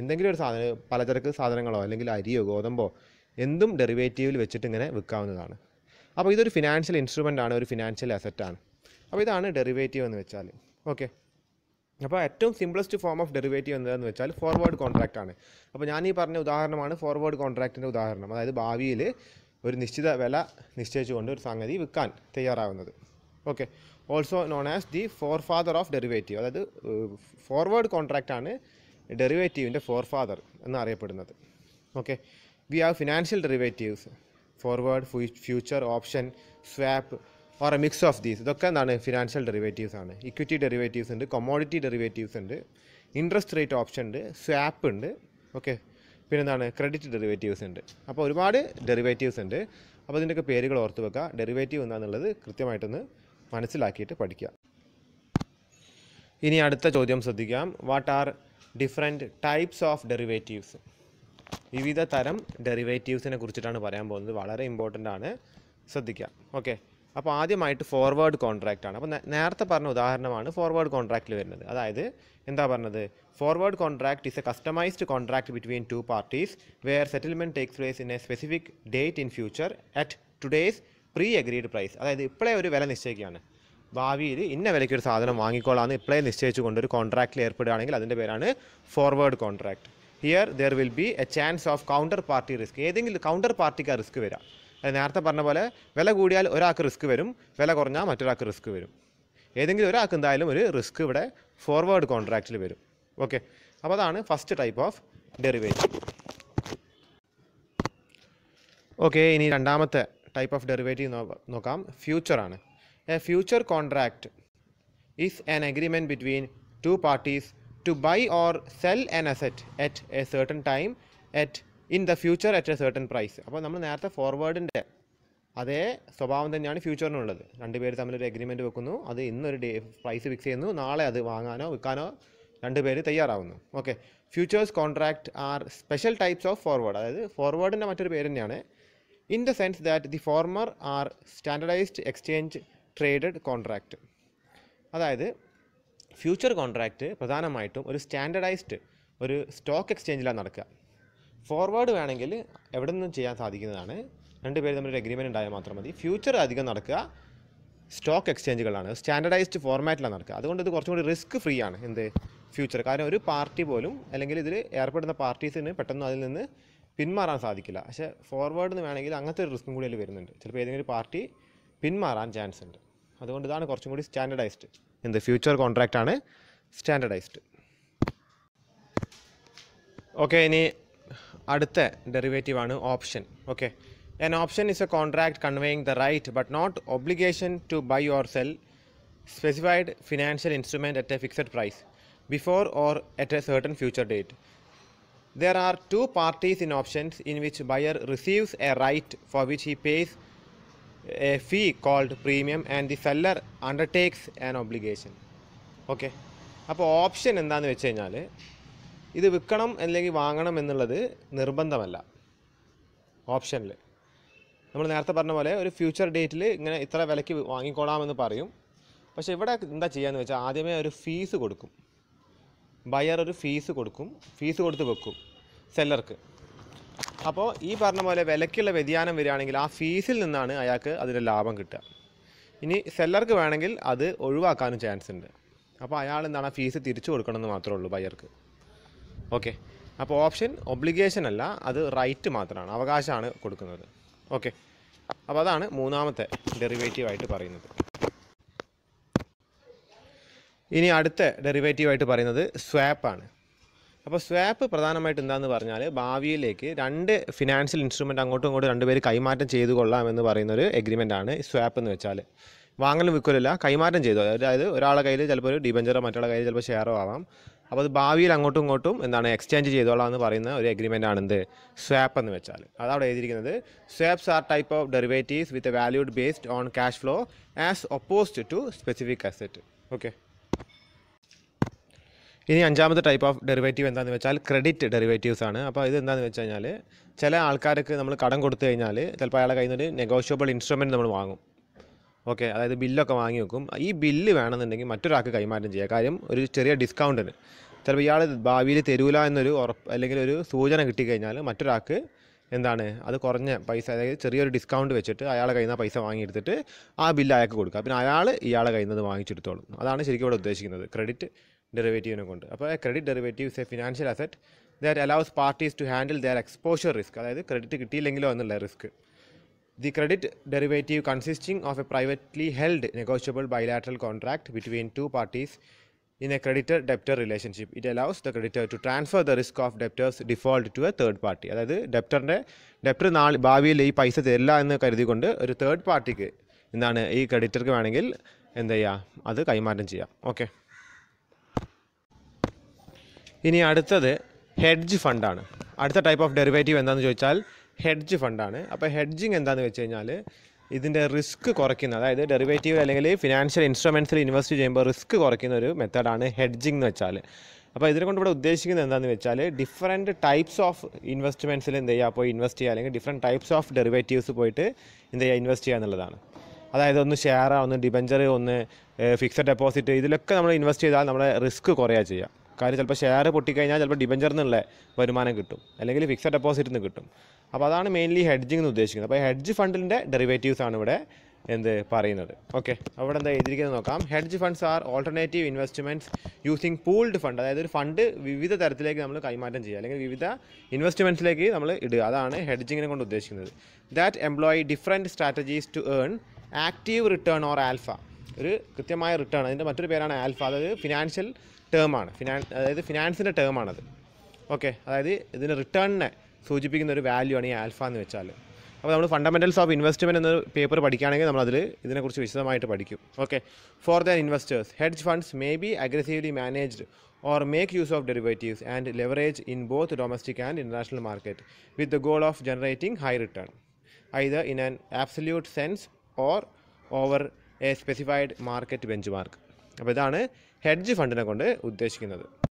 എന്തെങ്കിലും ഒരു സാധനം പലചരക്ക് സാധനങ്ങളോ അല്ലെങ്കിൽ അരിയോ ഗോതമ്പോ എന്തും ഡെറിവേറ്റീവിൽ വെച്ചിട്ട് ഇങ്ങനെ വിൽക്കാവുന്നതാണ് അപ്പോൾ ഇതൊരു ഫിനാൻഷ്യൽ ഇൻസ്ട്രുമെൻ്റ് ആണ് ഒരു ഫിനാൻഷ്യൽ അസറ്റാണ് അപ്പോൾ ഇതാണ് ഡെറിവേറ്റീവ് എന്ന് വെച്ചാൽ ഓക്കെ അപ്പോൾ ഏറ്റവും സിംപ്ലസ്റ്റ് ഫോം ഓഫ് ഡെറിവേറ്റീവ് എന്താണെന്ന് വെച്ചാൽ ഫോർവേഡ് കോൺട്രാക്റ്റ് ആണ് അപ്പോൾ ഞാൻ ഈ പറഞ്ഞ ഉദാഹരണമാണ് ഫോർവേഡ് കോൺട്രാക്റ്റിൻ്റെ ഉദാഹരണം അതായത് ഭാവിയിൽ ഒരു നിശ്ചിത വില നിശ്ചയിച്ചുകൊണ്ട് ഒരു സംഗതി വിൽക്കാൻ തയ്യാറാവുന്നത് okay also known as the forefather of derivative അതായത് ഫോർവേഡ് കോൺട്രാക്റ്റ് ആണ് ഡെറിവേറ്റീവിൻ്റെ ഫോർ ഫാദർ എന്നറിയപ്പെടുന്നത് okay we have financial derivatives forward future option swap or a mix of these ഇതൊക്കെ എന്താണ് ഫിനാൻഷ്യൽ ഡെറിവേറ്റീവ്സ് ആണ് ഇക്വിറ്റി ഡെറിവേറ്റീവ്സ് ഉണ്ട് commodity derivatives ഉണ്ട് interest rate option ഉണ്ട് സ്വാപ്പ് ഉണ്ട് ഓക്കെ പിന്നെ എന്താണ് ക്രെഡിറ്റ് ഡെറിവേറ്റീവ്സ് ഉണ്ട് അപ്പോൾ ഒരുപാട് ഡെറിവേറ്റീവ്സ് ഉണ്ട് അപ്പോൾ അതിൻ്റെയൊക്കെ പേരുകൾ ഓർത്ത് വെക്കുക ഡെറിവേറ്റീവ് എന്താണെന്നുള്ളത് കൃത്യമായിട്ടൊന്ന് മനസ്സിലാക്കിയിട്ട് പഠിക്കുക ഇനി അടുത്ത ചോദ്യം ശ്രദ്ധിക്കാം what are different types of derivatives വിവിധ തരം ഡെറിവേറ്റീവ്സിനെ കുറിച്ചിട്ടാണ് പറയാൻ പോകുന്നത് വളരെ ഇമ്പോർട്ടൻ്റ് ആണ് ശ്രദ്ധിക്കുക ഓക്കെ അപ്പോൾ ആദ്യമായിട്ട് ഫോർവേഡ് കോൺട്രാക്റ്റ് ആണ് അപ്പോൾ നേരത്തെ പറഞ്ഞ ഉദാഹരണമാണ് ഫോർവേഡ് കോൺട്രാക്റ്റിൽ വരുന്നത് അതായത് എന്താ പറഞ്ഞത് forward contract is a customised contract between two parties where settlement takes place in a specific date in future at today's pre agreed price അതായത് ഇപ്പോഴേ ഒരു വില നിശ്ചയിക്കുകയാണ് ഭാവിയിൽ ഇന്ന വിലയ്ക്ക് ഒരു സാധനം വാങ്ങിക്കോളാന്ന് ഇപ്പോഴേ നിശ്ചയിച്ചുകൊണ്ട് ഒരു കോൺട്രാക്റ്റിൽ ഏർപ്പെടുകയാണെങ്കിൽ അതിൻ്റെ പേരാണ് forward contract here there will be a chance of counter party risk ഏതെങ്കിലും കൗണ്ടർ പാർട്ടിക്ക് ആ റിസ്ക് വരാം നേരത്തെ പറഞ്ഞ പോലെ വില കൂടിയാൽ ഒരാൾക്ക് റിസ്ക് വരും വില കുറഞ്ഞാൽ മറ്റൊരാൾക്ക് റിസ്ക് വരും ഏതെങ്കിലും ഒരാൾക്ക് എന്തായാലും ഒരു റിസ്ക് ഇവിടെ ഫോർവേഡ് കോൺട്രാക്റ്റിൽ വരും ഓക്കെ അപ്പോൾ അതാണ് first type of derivative okay ഇനി രണ്ടാമത്തെ ടൈപ്പ് ഓഫ് ഡെറിവേറ്റീവ് നോക്കാം ഫ്യൂച്ചറാണ് a future contract is an agreement between two parties to buy or sell an asset at a certain time at in the future at a certain price അപ്പോൾ നമ്മൾ നേരത്തെ ഫോർവേഡിൻ്റെ അതേ സ്വഭാവം തന്നെയാണ് ഫ്യൂച്ചറിനുള്ളത് രണ്ടുപേർ തമ്മിലൊരു അഗ്രിമെൻറ്റ് വെക്കുന്നു അത് ഇന്നൊരു ഡേ പ്രൈസ് ഫിക്സ് ചെയ്യുന്നു നാളെ അത് വാങ്ങാനോ വിൽക്കാനോ രണ്ടുപേർ തയ്യാറാവുന്നു okay futures contract are special types of forward അതായത് ഫോർവേഡിൻ്റെ മറ്റൊരു പേര് തന്നെയാണ് in the sense that the former are standardised exchange traded contract അതായത് ഫ്യൂച്ചർ കോൺട്രാക്റ്റ് പ്രധാനമായിട്ടും ഒരു സ്റ്റാൻഡർഡൈസ്ഡ് ഒരു സ്റ്റോക്ക് എക്സ്ചേഞ്ചിലാണ് നടക്കുക ഫോർവേഡ് വേണമെങ്കിൽ എവിടെ നിന്നും ചെയ്യാൻ സാധിക്കുന്നതാണ് രണ്ട് പേര് തമ്മിൽ ഒരു അഗ്രിമെൻറ്റ് ഉണ്ടായാൽ മാത്രം മതി ഫ്യൂച്ചർ അധികം നടക്കുക സ്റ്റോക്ക് എക്സ്ചേഞ്ചുകളാണ് സ്റ്റാൻഡർഡൈസ്ഡ് ഫോർമാറ്റിലാണ് നടക്കുക അതുകൊണ്ട് ഇത് കുറച്ചും കൂടി റിസ്ക് ഫ്രീ ആണ് എന്ത് ഫ്യൂച്ചർ കാരണം ഒരു പാർട്ടി പോലും അല്ലെങ്കിൽ ഇതിൽ ഏർപ്പെടുന്ന പാർട്ടീസിന് പെട്ടെന്ന് അതിൽ നിന്ന് പിന്മാറാൻ സാധിക്കില്ല പക്ഷേ ഫോർവേഡ് എന്ന് വേണമെങ്കിൽ അങ്ങനത്തെ ഒരു റിസ്ക്കും കൂടി അതിൽ വരുന്നുണ്ട് ചിലപ്പോൾ ഏതെങ്കിലും പാർട്ടി പിന്മാറാൻ ചാൻസ് ഉണ്ട് അതുകൊണ്ട് ഇതാണ് കുറച്ചും കൂടി സ്റ്റാൻഡർഡൈസ്ഡ് ഇൻ ദ ഫ്യൂച്ചർ കോൺട്രാക്റ്റാണ് സ്റ്റാൻഡർഡൈസ്ഡ് ഓക്കെ ഇനി അടുത്ത ഡെറിവേറ്റീവാണ് option okay an option is a contract conveying the right but not obligation to buy or sell specified financial instrument at a fixed price before or at a certain future date There are two parties in options in which buyer receives a right for which he pays a fee called premium and the seller undertakes an obligation okay അപ്പോൾ option എന്താന്ന് വെച്ച് കഴിഞ്ഞാൽ ഇത് വിൽക്കണം അല്ലെങ്കിൽ വാങ്ങണം എന്നുള്ളത് നിർബന്ധമല്ല ഓപ്ഷനിൽ നമ്മൾ നേരത്തെ പറഞ്ഞ പോലെ ഒരു ഫ്യൂച്ചർ ഡേറ്റിൽ ഇങ്ങനെ ഇത്ര വിലയ്ക്ക് വാങ്ങിക്കോളാമെന്ന് പറയും പക്ഷേ ഇവിടെ എന്താ ചെയ്യാന്ന് വെച്ചാൽ ആദ്യമേ ഒരു ഫീസ് കൊടുക്കും ബയർ ഒരു ഫീസ് കൊടുക്കും ഫീസ് കൊടുത്ത് വെക്കും സെല്ലർക്ക് അപ്പോൾ ഈ പറഞ്ഞ പോലെ വിലയ്ക്കുള്ള വ്യതിയാനം വരികയാണെങ്കിൽ ആ ഫീസിൽ നിന്നാണ് അയാൾക്ക് അതിൻ്റെ ലാഭം കിട്ടുക ഇനി സെല്ലർക്ക് വേണമെങ്കിൽ അത് ഒഴിവാക്കാനും ചാൻസ് ഉണ്ട് അപ്പോൾ അയാൾ എന്താണ് ആ ഫീസ് തിരിച്ചു കൊടുക്കണമെന്ന് മാത്രമേ ഉള്ളൂ ബയർക്ക് ഓക്കെ അപ്പോൾ ഓപ്ഷൻ ഒബ്ലിഗേഷൻ അല്ല അത് റൈറ്റ് മാത്രമാണ് അവകാശമാണ് കൊടുക്കുന്നത് ഓക്കെ അപ്പോൾ അതാണ് മൂന്നാമത്തെ ഡെറിവേറ്റീവ് ആയിട്ട് പറയുന്നത് ഇനി അടുത്ത ഡെറിവേറ്റീവായിട്ട് പറയുന്നത് സ്വാപ്പാണ് അപ്പോൾ സ്വാപ്പ് പ്രധാനമായിട്ട് എന്താന്ന് പറഞ്ഞാൽ ഭാവിയിലേക്ക് രണ്ട് ഫിനാൻഷ്യൽ ഇൻസ്ട്രുമെൻറ്റ് അങ്ങോട്ടും ഇങ്ങോട്ടും പേര് കൈമാറ്റം ചെയ്തു കൊള്ളാം എന്ന് പറയുന്ന ഒരു എഗ്രിമെൻ്റ് ആണ് സ്വാപ്പ് എന്ന് വെച്ചാൽ വാങ്ങലും വിൽക്കലില്ല കൈമാറ്റം ചെയ്തു അതായത് ഒരാളെ കയ്യിൽ ചിലപ്പോൾ ഒരു ഡിബഞ്ചറോ മറ്റുള്ള കയ്യിൽ ചിലപ്പോൾ ഷെയറോ ആവാം അപ്പോൾ അത് ഭാവിയിൽ അങ്ങോട്ടും ഇങ്ങോട്ടും എന്താണ് എക്സ്ചേഞ്ച് ചെയ്തോളാം എന്ന് പറയുന്ന ഒരു എഗ്രിമെൻ്റ് ആണെന്ത് സ്വാപ്പ് എന്ന് വെച്ചാൽ അതവിടെ എഴുതിയിരിക്കുന്നത് swaps are type of derivatives with valued based on cash flow as opposed to specific asset okay ഇനി അഞ്ചാമത്തെ ടൈപ്പ് ഓഫ് ഡെറിവേറ്റീവ് എന്താണെന്ന് വെച്ചാൽ ക്രെഡിറ്റ് ഡെറിവേറ്റീവ്സ് ആണ് അപ്പോൾ ഇത് എന്താണെന്ന് വെച്ച് കഴിഞ്ഞാൽ ചില ആൾക്കാർക്ക് നമ്മൾ കടം കൊടുത്തു കഴിഞ്ഞാൽ ചിലപ്പോൾ അയാളെ കയ്യിൽ നിന്നൊരു നെഗോഷ്യബിൾ ഇൻസ്ട്രുമെൻറ്റ് നമ്മൾ വാങ്ങും ഓക്കെ അതായത് ബില്ലൊക്കെ വാങ്ങി വെക്കും ഈ ബില്ല് വേണമെന്നുണ്ടെങ്കിൽ മറ്റൊരാൾക്ക് കൈമാറ്റം ചെയ്യുക കാര്യം ഒരു ചെറിയ ഡിസ്കൗണ്ടിന് ചിലപ്പോൾ ഇയാൾ ഭാവിയിൽ തരൂല എന്നൊരു ഉറപ്പ് അല്ലെങ്കിൽ ഒരു സൂചന കിട്ടിക്കഴിഞ്ഞാൽ മറ്റൊരാൾക്ക് എന്താണ് അത് കുറഞ്ഞ പൈസ അതായത് ചെറിയൊരു ഡിസ്കൗണ്ട് വെച്ചിട്ട് അയാളെ കയ്യിൽ നിന്ന് പൈസ വാങ്ങിയെടുത്തിട്ട് ആ ബില്ല് അയാൾക്ക് കൊടുക്കുക പിന്നെ അയാൾ ഇയാളെ കയ്യിൽ നിന്ന് വാങ്ങിച്ചെടുത്തോളും അതാണ് ശരിക്കും ഇവിടെ ഉദ്ദേശിക്കുന്നത് ക്രെഡിറ്റ് ഡെറിവേറ്റീവിനെ കൊണ്ട് അപ്പോൾ credit derivative a financial asset that allows parties to handle their exposure risk അതായത് ക്രെഡിറ്റ് കിട്ടിയില്ലെങ്കിലോ എന്നുള്ള risk the credit derivative consisting of a privately held negotiable bilateral contract between two parties in a creditor debtor relationship it allows the creditor to transfer the risk of debtor's default to a third party അതായത് ഡെപ്റ്ററിൻ്റെ debtor നാളെ ഭാവിയിൽ ഈ പൈസ തരില്ല എന്ന് കരുതിക്കൊണ്ട് ഒരു third പാർട്ടിക്ക് എന്താണ് ഈ ക്രെഡിറ്റർക്ക് വേണമെങ്കിൽ എന്താ ചെയ്യുക അത് കൈമാറ്റം ചെയ്യാം ഓക്കെ ഇനി അടുത്തത് ഹെഡ്ജ് ഫണ്ടാണ് അടുത്ത ടൈപ്പ് ഓഫ് ഡെറിവേറ്റീവ് എന്താണെന്ന് ചോദിച്ചാൽ ഹെഡ്ജ് ഫണ്ടാണ് അപ്പോൾ ഹെഡ്ജിങ് എന്താണെന്ന് വെച്ച് കഴിഞ്ഞാൽ ഇതിൻ്റെ റിസ്ക് കുറയ്ക്കുന്ന അതായത് ഡെറിവേറ്റീവ് അല്ലെങ്കിൽ ഫിനാൻഷ്യൽ ഇൻസ്ട്രുമെൻസിൽ ഇൻവെസ്റ്റ് ചെയ്യുമ്പോൾ റിസ്ക് കുറയ്ക്കുന്ന ഒരു മെത്തേഡാണ് ഹെഡ്ജിങ് എന്ന് വെച്ചാൽ അപ്പോൾ ഇതിനെ കൊണ്ട് ഇവിടെ ഉദ്ദേശിക്കുന്നത് എന്താണെന്ന് വെച്ചാൽ ഡിഫറെൻറ്റ് ടൈപ്പ്സ് ഓഫ് ഇൻവെസ്റ്റ്മെൻറ്റ്സിൽ എന്ത് ചെയ്യുക പോയി ഇൻവെസ്റ്റ് ചെയ്യുക അല്ലെങ്കിൽ ഡിഫറെൻറ്റ് ടൈപ്പ്സ് ഓഫ് ഡെറിവേറ്റീവ്സ് പോയിട്ട് എന്ത് ചെയ്യുക ഇൻവെസ്റ്റ് ചെയ്യുക എന്നുള്ളതാണ് അതായത് ഒന്ന് ഷെയർ ഒന്ന് ഡിബഞ്ചർ ഒന്ന് ഫിക്സഡ് ഡെപ്പോസിറ്റ് ഇതിലൊക്കെ നമ്മൾ ഇൻവെസ്റ്റ് ചെയ്താൽ നമ്മുടെ റിസ്ക് കുറയുക ചെയ്യുക കാര്യം ചിലപ്പോൾ ഷെയർ പൊട്ടിക്കഴിഞ്ഞാൽ ചിലപ്പോൾ ഡിബഞ്ചറിൽ നിന്നുള്ള വരുമാനം കിട്ടും അല്ലെങ്കിൽ ഫിക്സഡ് ഡെപ്പോസിറ്റിൽ നിന്ന് കിട്ടും അപ്പോൾ അതാണ് മെയിൻലി ഹെഡ്ജിങ് എന്ന് ഉദ്ദേശിക്കുന്നത് അപ്പോൾ ഹെഡ്ജ് ഫണ്ടിൻ്റെ ഡെറിവേറ്റീവ്സ് ആണ് ഇവിടെ എന്ത് പറയുന്നത് ഓക്കെ അവിടെ എന്താ എഴുതിയിരിക്കുന്നത് നോക്കാം hedge funds are alternative investments using pooled fund അതായത് ഒരു ഫണ്ട് വിവിധ തരത്തിലേക്ക് നമ്മൾ കൈമാറ്റം ചെയ്യുക അല്ലെങ്കിൽ വിവിധ ഇൻവെസ്റ്റ്മെൻറ്റ്സിലേക്ക് നമ്മൾ ഇടുക അതാണ് ഹെഡ്ജിങ്ങിനെ കൊണ്ട് ഉദ്ദേശിക്കുന്നത് that employ different strategies to earn active return or alpha ഒരു കൃത്യമായ റിട്ടേൺ അതിൻ്റെ മറ്റൊരു പേരാണ് ആൽഫ അതായത് ഫിനാൻഷ്യൽ ടേമാണ് ഫിനാൻസ് അതായത് ഫിനാൻസിൻ്റെ ടേമാണത് ഓക്കെ അതായത് ഇതിൻ്റെ റിട്ടേണിനെ സൂചിപ്പിക്കുന്ന ഒരു വാല്യൂ ആണ് ഈ ആൽഫ എന്ന് വെച്ചാൽ അപ്പോൾ നമ്മൾ ഫണ്ടമെൻറ്റൽസ് ഓഫ് ഇൻവെസ്റ്റ്മെൻറ്റ് എന്ന പേപ്പർ പഠിക്കുകയാണെങ്കിൽ നമ്മളതിൽ ഇതിനെക്കുറിച്ച് വിശദമായിട്ട് പഠിക്കും okay for the investors hedge funds may be aggressively managed or make use of derivatives and leverage in both domestic and international market with the goal of generating high return either in an absolute sense or over a specified market benchmark അപ്പോൾ ഇതാണ് hedge ഫണ്ടിനെ കൊണ്ട് ഉദ്ദേശിക്കുന്നത്